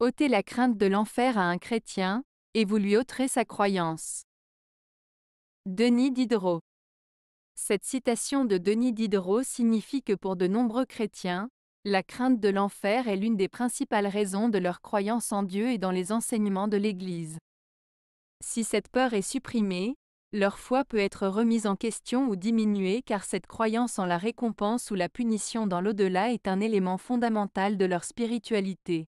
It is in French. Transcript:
ôtez la crainte de l'enfer à un chrétien, et vous lui ôterez sa croyance. Denis Diderot Cette citation de Denis Diderot signifie que pour de nombreux chrétiens, la crainte de l'enfer est l'une des principales raisons de leur croyance en Dieu et dans les enseignements de l'Église. Si cette peur est supprimée, leur foi peut être remise en question ou diminuée car cette croyance en la récompense ou la punition dans l'au-delà est un élément fondamental de leur spiritualité.